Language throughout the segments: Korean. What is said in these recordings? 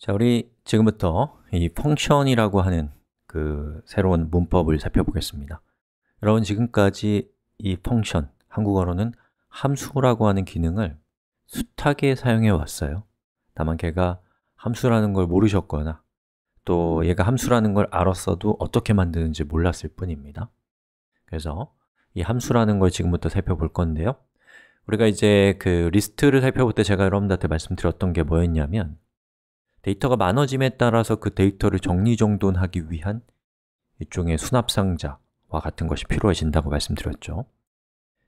자, 우리 지금부터 이 펑션이라고 하는 그 새로운 문법을 살펴보겠습니다 여러분 지금까지 이 펑션, 한국어로는 함수라고 하는 기능을 숱하게 사용해 왔어요 다만 걔가 함수라는 걸 모르셨거나 또 얘가 함수라는 걸 알았어도 어떻게 만드는지 몰랐을 뿐입니다 그래서 이 함수라는 걸 지금부터 살펴볼 건데요 우리가 이제 그 리스트를 살펴볼 때 제가 여러분들한테 말씀드렸던 게 뭐였냐면 데이터가 많아짐에 따라서 그 데이터를 정리정돈하기 위한 일종의 수납상자와 같은 것이 필요해진다고 말씀드렸죠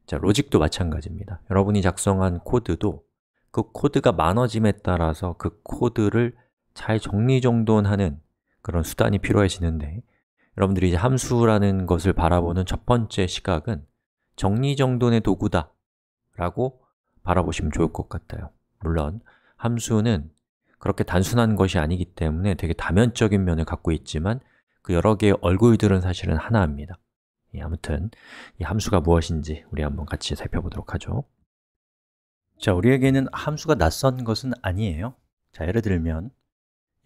자, 로직도 마찬가지입니다 여러분이 작성한 코드도 그 코드가 많아짐에 따라서 그 코드를 잘 정리정돈하는 그런 수단이 필요해지는데 여러분들이 이제 함수라는 것을 바라보는 첫 번째 시각은 정리정돈의 도구다 라고 바라보시면 좋을 것 같아요 물론 함수는 그렇게 단순한 것이 아니기 때문에 되게 다면적인 면을 갖고 있지만 그 여러 개의 얼굴들은 사실은 하나입니다 예, 아무튼 이 함수가 무엇인지 우리 한번 같이 살펴보도록 하죠 자, 우리에게는 함수가 낯선 것은 아니에요 자, 예를 들면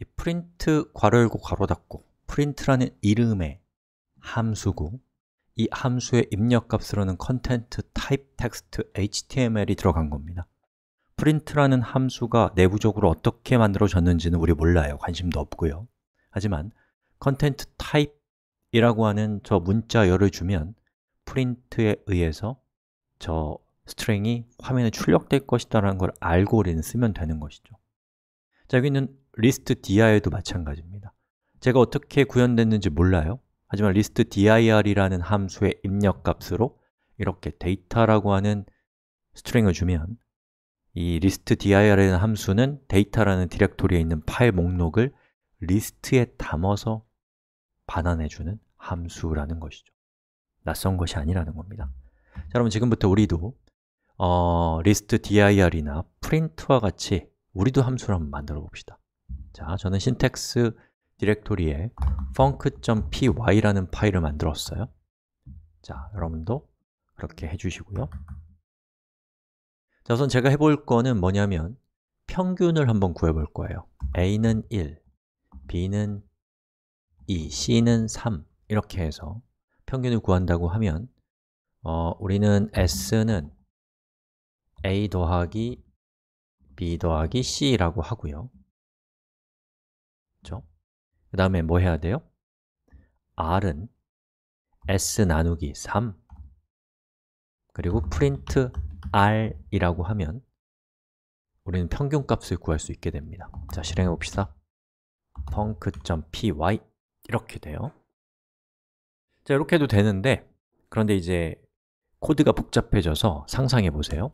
이 프린트 괄호 열고 괄호 닫고 프린트라는 이름의 함수고 이 함수의 입력값으로는 컨텐트 타입 텍스트 HTML이 들어간 겁니다 print라는 함수가 내부적으로 어떻게 만들어졌는지는 우리 몰라요. 관심도 없고요. 하지만 content t y p e 이라고 하는 저 문자열을 주면 프린트에 의해서 저 s t r i n g 이 화면에 출력될 것이다라는 걸 알고 우리는 쓰면 되는 것이죠. 자, 여기 있는 list dir도 마찬가지입니다. 제가 어떻게 구현됐는지 몰라요. 하지만 list dir이라는 함수의 입력값으로 이렇게 데이터라고 하는 스트링을 주면 이 리스트 dir이라는 함수는 데이터라는 디렉토리에 있는 파일 목록을 리스트에 담아서 반환해주는 함수라는 것이죠 낯선 것이 아니라는 겁니다 자, 여러분 지금부터 우리도 어, 리스트 dir이나 print와 같이 우리도 함수를 한번 만들어 봅시다 자, 저는 syntax 디렉토리에 func.py라는 파일을 만들었어요 자, 여러분도 그렇게 해주시고요 자, 우선 제가 해볼 거는 뭐냐면 평균을 한번 구해볼 거예요 a는 1, b는 2, c는 3 이렇게 해서 평균을 구한다고 하면 어, 우리는 s는 a 더하기 b 더하기 c라고 하고요 그그 다음에 뭐 해야 돼요? r은 s 나누기 3 그리고 프린트 r이라고 하면 우리는 평균값을 구할 수 있게 됩니다 자, 실행해 봅시다 func.py 이렇게 돼요 자, 이렇게 해도 되는데 그런데 이제 코드가 복잡해져서 상상해 보세요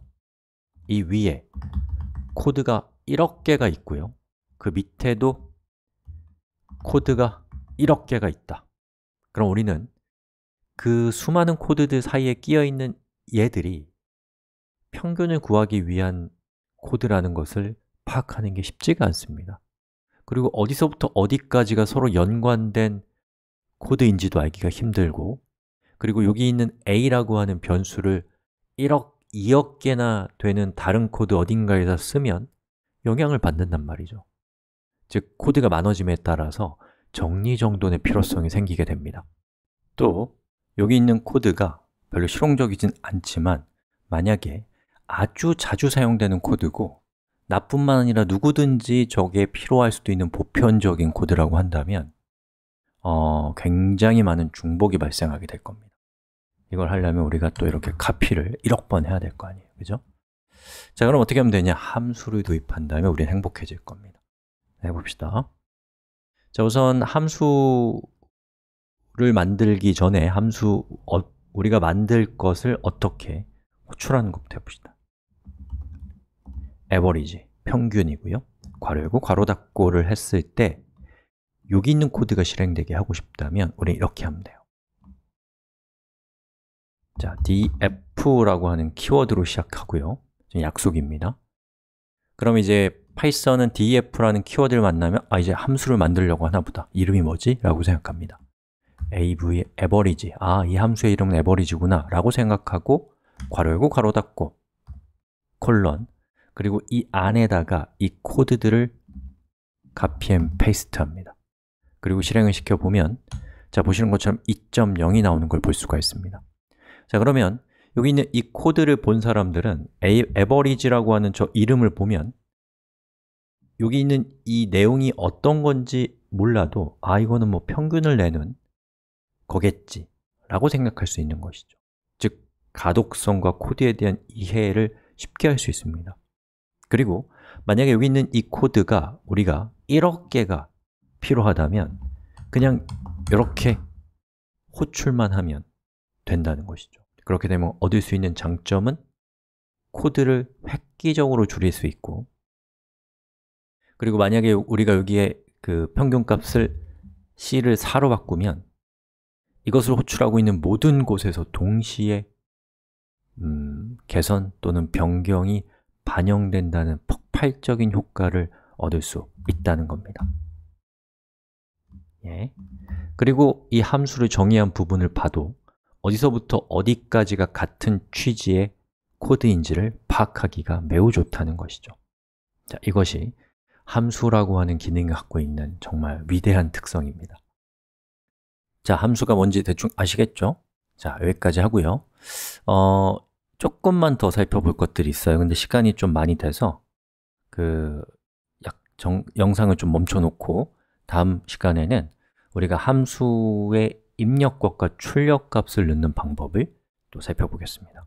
이 위에 코드가 1억 개가 있고요 그 밑에도 코드가 1억 개가 있다 그럼 우리는 그 수많은 코드들 사이에 끼어있는 얘들이 평균을 구하기 위한 코드라는 것을 파악하는 게 쉽지가 않습니다 그리고 어디서부터 어디까지가 서로 연관된 코드인지도 알기가 힘들고 그리고 여기 있는 a라고 하는 변수를 1억, 2억 개나 되는 다른 코드 어딘가에서 쓰면 영향을 받는단 말이죠 즉, 코드가 많아짐에 따라서 정리정돈의 필요성이 생기게 됩니다 또 여기 있는 코드가 별로 실용적이진 않지만 만약에 아주 자주 사용되는 코드고 나뿐만 아니라 누구든지 저게 필요할 수도 있는 보편적인 코드라고 한다면 어, 굉장히 많은 중복이 발생하게 될 겁니다 이걸 하려면 우리가 또 이렇게 카피를 1억 번 해야 될 거 아니에요, 그죠? 자, 그럼 어떻게 하면 되냐? 함수를 도입한 다음에 우리는 행복해질 겁니다 해봅시다 자, 우선 함수를 만들기 전에 함수, 어, 우리가 만들 것을 어떻게 호출하는 것부터 해봅시다 average, 평균이고요 괄호 열고 괄호 닫고를 했을 때 여기 있는 코드가 실행되게 하고 싶다면 우리 이렇게 하면 돼요 자, df라고 하는 키워드로 시작하고요 약속입니다 그럼 이제 파이썬은 df라는 키워드를 만나면 아, 이제 함수를 만들려고 하나 보다 이름이 뭐지? 라고 생각합니다 av의 average, 아, 이 함수의 이름은 average구나 라고 생각하고 괄호 열고 괄호 닫고 콜론 그리고 이 안에다가 이 코드들을 copy and paste 합니다 그리고 실행을 시켜보면 자, 보시는 것처럼 2.0이 나오는 걸 볼 수가 있습니다 자, 그러면 여기 있는 이 코드를 본 사람들은 average라고 하는 저 이름을 보면 여기 있는 이 내용이 어떤 건지 몰라도 아, 이거는 뭐 평균을 내는 거겠지 라고 생각할 수 있는 것이죠 즉, 가독성과 코드에 대한 이해를 쉽게 할 수 있습니다 그리고 만약에 여기 있는 이 코드가 우리가 1억 개가 필요하다면 그냥 이렇게 호출만 하면 된다는 것이죠 그렇게 되면 얻을 수 있는 장점은 코드를 획기적으로 줄일 수 있고 그리고 만약에 우리가 여기에 그 평균값을 c를 4로 바꾸면 이것을 호출하고 있는 모든 곳에서 동시에 음, 개선 또는 변경이 반영된다는 폭발적인 효과를 얻을 수 있다는 겁니다 예. 그리고 이 함수를 정의한 부분을 봐도 어디서부터 어디까지가 같은 취지의 코드인지를 파악하기가 매우 좋다는 것이죠 자, 이것이 함수라고 하는 기능을 갖고 있는 정말 위대한 특성입니다 자, 함수가 뭔지 대충 아시겠죠? 자, 여기까지 하고요 어, 조금만 더 살펴볼 것들이 있어요. 근데 시간이 좀 많이 돼서 그약 영상을 좀 멈춰놓고 다음 시간에는 우리가 함수의 입력값과 출력값을 넣는 방법을 또 살펴보겠습니다.